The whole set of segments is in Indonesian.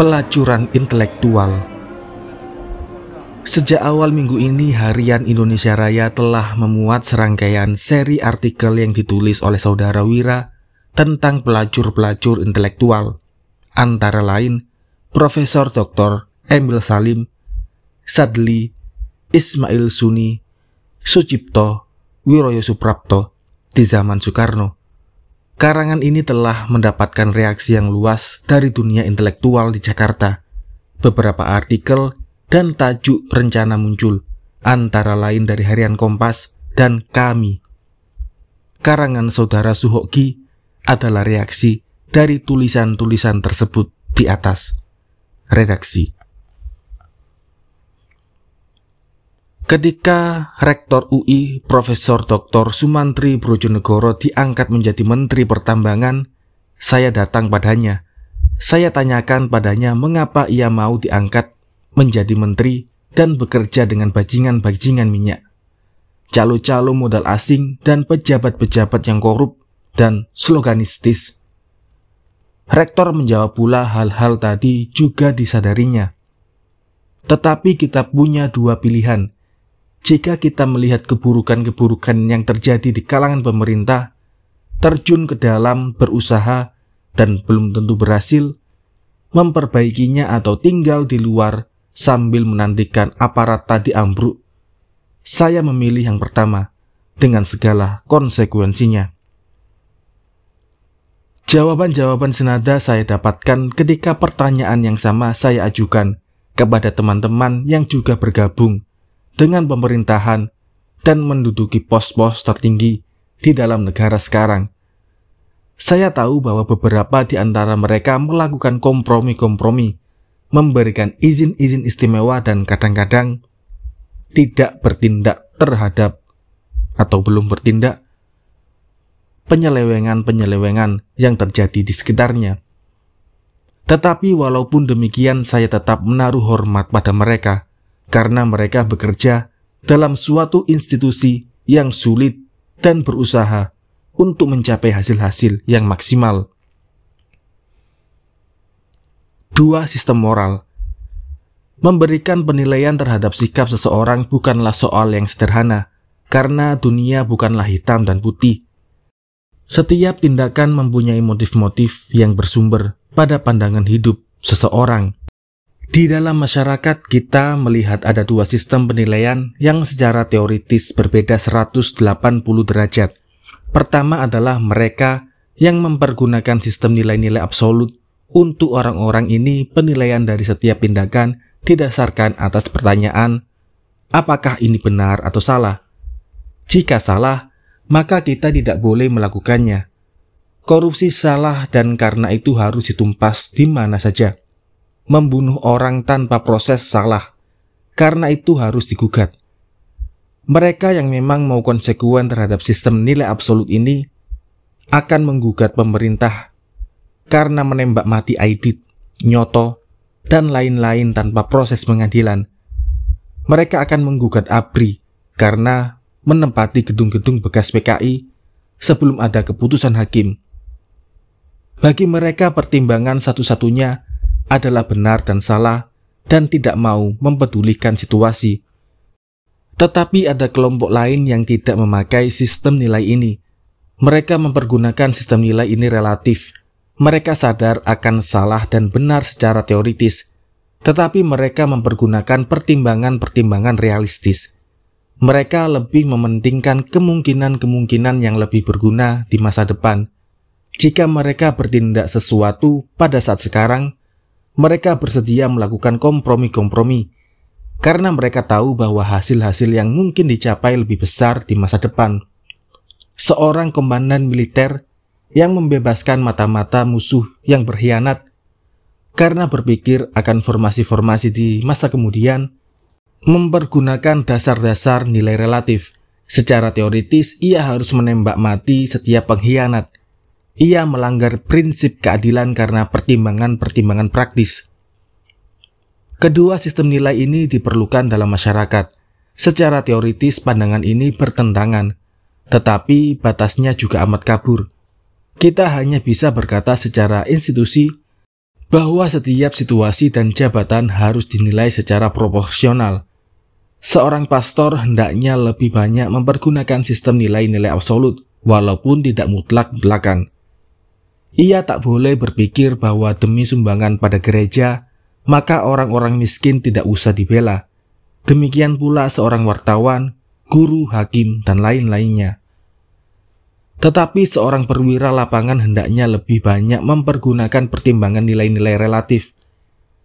pelacuran intelektual. Sejak awal minggu ini, harian Indonesia Raya telah memuat serangkaian seri artikel yang ditulis oleh saudara Wira tentang pelacur-pelacur intelektual, antara lain Profesor Dr. Emil Salim, Sadli, Ismail Suni, Sucipto, Wiroyo Suprapto di zaman Soekarno. Karangan ini telah mendapatkan reaksi yang luas dari dunia intelektual di Jakarta. Beberapa artikel dan tajuk rencana muncul, antara lain dari Harian Kompas dan Kami. Karangan saudara Suhoki adalah reaksi dari tulisan-tulisan tersebut di atas. Redaksi Ketika Rektor UI Profesor Dr. Sumantri Brojonegoro diangkat menjadi Menteri Pertambangan, saya datang padanya. Saya tanyakan padanya mengapa ia mau diangkat menjadi menteri dan bekerja dengan bajingan-bajingan minyak. Calo-calo modal asing dan pejabat-pejabat yang korup dan sloganistis. Rektor menjawab pula hal-hal tadi juga disadarinya. Tetapi kita punya dua pilihan – jika kita melihat keburukan-keburukan yang terjadi di kalangan pemerintah, terjun ke dalam berusaha dan belum tentu berhasil, memperbaikinya atau tinggal di luar sambil menantikan aparat tadi ambruk, saya memilih yang pertama dengan segala konsekuensinya. Jawaban-jawaban senada saya dapatkan ketika pertanyaan yang sama saya ajukan kepada teman-teman yang juga bergabung dengan pemerintahan dan menduduki pos-pos tertinggi di dalam negara sekarang. Saya tahu bahwa beberapa di antara mereka melakukan kompromi-kompromi, memberikan izin-izin istimewa dan kadang-kadang tidak bertindak terhadap atau belum bertindak penyelewengan-penyelewengan yang terjadi di sekitarnya. Tetapi walaupun demikian saya tetap menaruh hormat pada mereka karena mereka bekerja dalam suatu institusi yang sulit dan berusaha untuk mencapai hasil-hasil yang maksimal. Dua sistem moral memberikan penilaian terhadap sikap seseorang bukanlah soal yang sederhana, karena dunia bukanlah hitam dan putih. Setiap tindakan mempunyai motif-motif yang bersumber pada pandangan hidup seseorang. Di dalam masyarakat kita melihat ada dua sistem penilaian yang secara teoritis berbeda 180 derajat. Pertama adalah mereka yang mempergunakan sistem nilai-nilai absolut. Untuk orang-orang ini penilaian dari setiap tindakan didasarkan atas pertanyaan apakah ini benar atau salah. Jika salah, maka kita tidak boleh melakukannya. Korupsi salah dan karena itu harus ditumpas di mana saja membunuh orang tanpa proses salah. Karena itu harus digugat. Mereka yang memang mau konsekuen terhadap sistem nilai absolut ini akan menggugat pemerintah karena menembak mati Aidit, Nyoto, dan lain-lain tanpa proses pengadilan. Mereka akan menggugat ABRI karena menempati gedung-gedung bekas PKI sebelum ada keputusan hakim. Bagi mereka pertimbangan satu-satunya adalah benar dan salah dan tidak mau mempedulikan situasi. Tetapi ada kelompok lain yang tidak memakai sistem nilai ini. Mereka mempergunakan sistem nilai ini relatif. Mereka sadar akan salah dan benar secara teoritis, tetapi mereka mempergunakan pertimbangan-pertimbangan realistis. Mereka lebih mementingkan kemungkinan-kemungkinan yang lebih berguna di masa depan. Jika mereka bertindak sesuatu pada saat sekarang, mereka bersedia melakukan kompromi-kompromi karena mereka tahu bahwa hasil-hasil yang mungkin dicapai lebih besar di masa depan. Seorang komandan militer yang membebaskan mata-mata musuh yang berkhianat karena berpikir akan formasi-formasi di masa kemudian mempergunakan dasar-dasar nilai relatif. Secara teoritis, ia harus menembak mati setiap pengkhianat ia melanggar prinsip keadilan karena pertimbangan-pertimbangan praktis. Kedua sistem nilai ini diperlukan dalam masyarakat. Secara teoritis pandangan ini bertentangan, tetapi batasnya juga amat kabur. Kita hanya bisa berkata secara institusi bahwa setiap situasi dan jabatan harus dinilai secara proporsional. Seorang pastor hendaknya lebih banyak mempergunakan sistem nilai-nilai absolut, walaupun tidak mutlak belakang. Ia tak boleh berpikir bahwa demi sumbangan pada gereja, maka orang-orang miskin tidak usah dibela. Demikian pula seorang wartawan, guru, hakim, dan lain-lainnya. Tetapi seorang perwira lapangan hendaknya lebih banyak mempergunakan pertimbangan nilai-nilai relatif.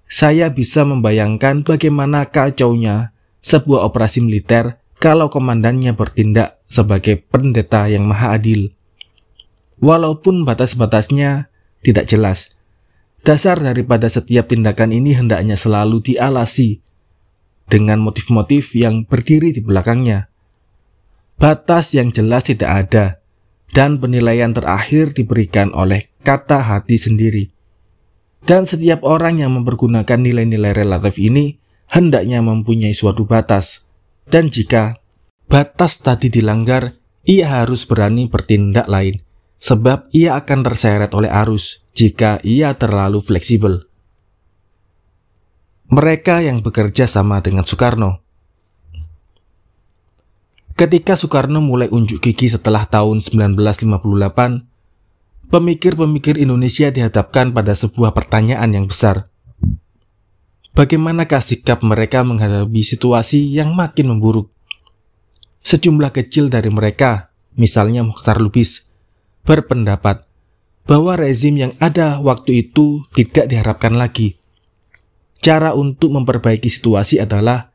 Saya bisa membayangkan bagaimana kacaunya sebuah operasi militer kalau komandannya bertindak sebagai pendeta yang maha adil walaupun batas-batasnya tidak jelas. Dasar daripada setiap tindakan ini hendaknya selalu dialasi dengan motif-motif yang berdiri di belakangnya. Batas yang jelas tidak ada, dan penilaian terakhir diberikan oleh kata hati sendiri. Dan setiap orang yang mempergunakan nilai-nilai relatif ini hendaknya mempunyai suatu batas. Dan jika batas tadi dilanggar, ia harus berani bertindak lain sebab ia akan terseret oleh arus jika ia terlalu fleksibel. Mereka yang bekerja sama dengan Soekarno. Ketika Soekarno mulai unjuk gigi setelah tahun 1958, pemikir-pemikir Indonesia dihadapkan pada sebuah pertanyaan yang besar. Bagaimanakah sikap mereka menghadapi situasi yang makin memburuk? Sejumlah kecil dari mereka, misalnya Mukhtar Lubis, berpendapat bahwa rezim yang ada waktu itu tidak diharapkan lagi. Cara untuk memperbaiki situasi adalah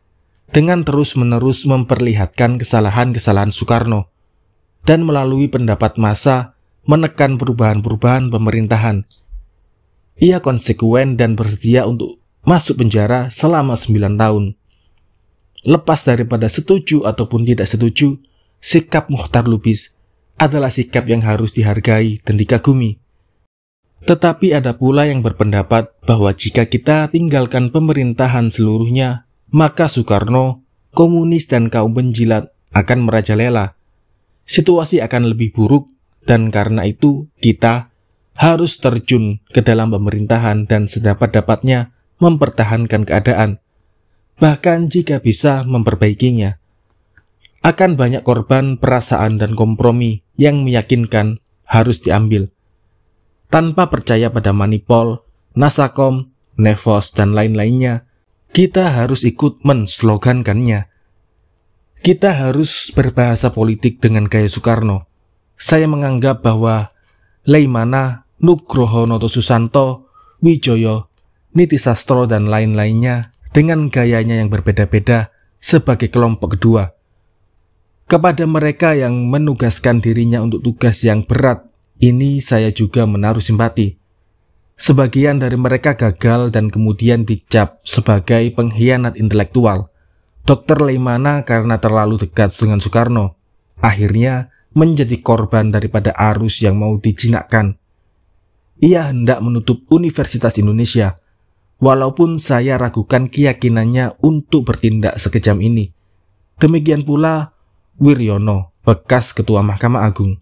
dengan terus-menerus memperlihatkan kesalahan-kesalahan Soekarno dan melalui pendapat massa menekan perubahan-perubahan pemerintahan. Ia konsekuen dan bersedia untuk masuk penjara selama 9 tahun. Lepas daripada setuju ataupun tidak setuju, sikap Muhtar Lubis adalah sikap yang harus dihargai dan dikagumi. Tetapi ada pula yang berpendapat bahwa jika kita tinggalkan pemerintahan seluruhnya, maka Soekarno, komunis dan kaum penjilat akan merajalela. Situasi akan lebih buruk dan karena itu kita harus terjun ke dalam pemerintahan dan sedapat-dapatnya mempertahankan keadaan, bahkan jika bisa memperbaikinya. Akan banyak korban perasaan dan kompromi yang meyakinkan harus diambil. Tanpa percaya pada Manipol, Nasakom, Nevos, dan lain-lainnya, kita harus ikut menslogankannya. Kita harus berbahasa politik dengan gaya Soekarno. Saya menganggap bahwa Leimana, Nugroho Noto Susanto, Wijoyo, Niti Sastro, dan lain-lainnya dengan gayanya yang berbeda-beda sebagai kelompok kedua – kepada mereka yang menugaskan dirinya untuk tugas yang berat, ini saya juga menaruh simpati. Sebagian dari mereka gagal dan kemudian dicap sebagai pengkhianat intelektual. Dokter Leimana karena terlalu dekat dengan Soekarno, akhirnya menjadi korban daripada arus yang mau dijinakkan. Ia hendak menutup Universitas Indonesia, walaupun saya ragukan keyakinannya untuk bertindak sekejam ini. Demikian pula Wiryono, bekas Ketua Mahkamah Agung.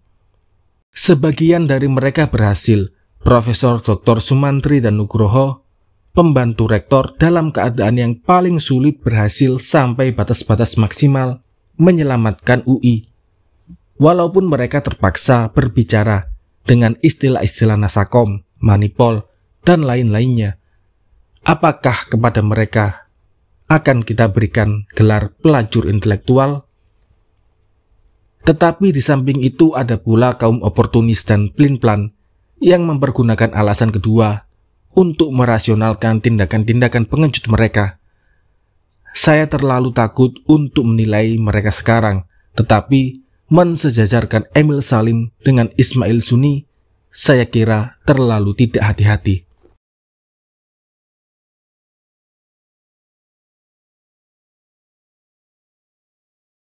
Sebagian dari mereka berhasil, Profesor Dr. Sumantri dan Nugroho, pembantu rektor dalam keadaan yang paling sulit berhasil sampai batas-batas maksimal menyelamatkan UI. Walaupun mereka terpaksa berbicara dengan istilah-istilah nasakom, manipol, dan lain-lainnya, apakah kepada mereka akan kita berikan gelar pelacur intelektual tetapi di samping itu ada pula kaum oportunis dan plin-plan yang mempergunakan alasan kedua untuk merasionalkan tindakan-tindakan pengecut mereka. Saya terlalu takut untuk menilai mereka sekarang, tetapi mensejajarkan Emil Salim dengan Ismail Suni, saya kira terlalu tidak hati-hati.